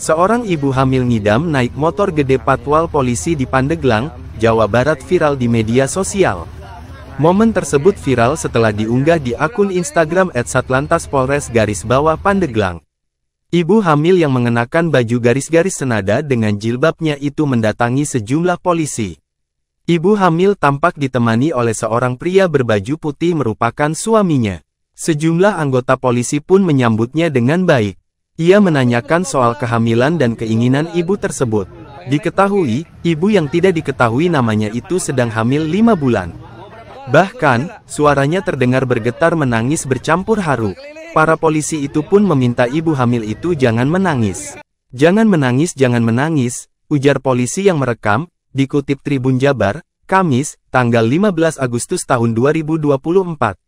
Seorang ibu hamil ngidam naik motor gede patwal polisi di Pandeglang, Jawa Barat viral di media sosial. Momen tersebut viral setelah diunggah di akun Instagram @satlantas garis bawah Pandeglang. Ibu hamil yang mengenakan baju garis-garis senada dengan jilbabnya itu mendatangi sejumlah polisi. Ibu hamil tampak ditemani oleh seorang pria berbaju putih merupakan suaminya. Sejumlah anggota polisi pun menyambutnya dengan baik. Ia menanyakan soal kehamilan dan keinginan ibu tersebut. Diketahui, ibu yang tidak diketahui namanya itu sedang hamil lima bulan. Bahkan, suaranya terdengar bergetar menangis bercampur haru. Para polisi itu pun meminta ibu hamil itu jangan menangis. Jangan menangis, jangan menangis, ujar polisi yang merekam, dikutip Tribun Jabar, Kamis, tanggal 15 Agustus tahun 2024.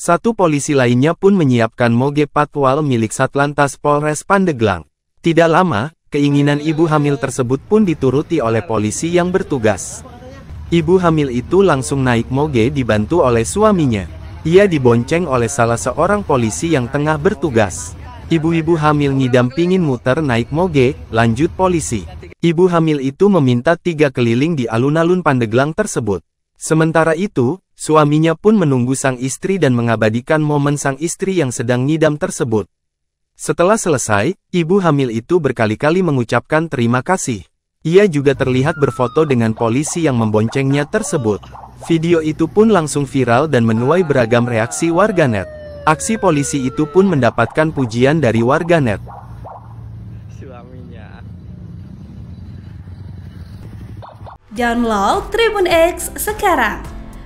Satu polisi lainnya pun menyiapkan moge patwal milik Satlantas Polres Pandeglang. Tidak lama, keinginan ibu hamil tersebut pun dituruti oleh polisi yang bertugas. Ibu hamil itu langsung naik moge dibantu oleh suaminya. Ia dibonceng oleh salah seorang polisi yang tengah bertugas. Ibu-ibu hamil ngidam pingin muter naik moge, lanjut polisi. Ibu hamil itu meminta tiga keliling di alun-alun Pandeglang tersebut. Sementara itu, Suaminya pun menunggu sang istri dan mengabadikan momen sang istri yang sedang ngidam tersebut. Setelah selesai, ibu hamil itu berkali-kali mengucapkan terima kasih. Ia juga terlihat berfoto dengan polisi yang memboncengnya tersebut. Video itu pun langsung viral dan menuai beragam reaksi warganet. Aksi polisi itu pun mendapatkan pujian dari warganet. Download Tribun X sekarang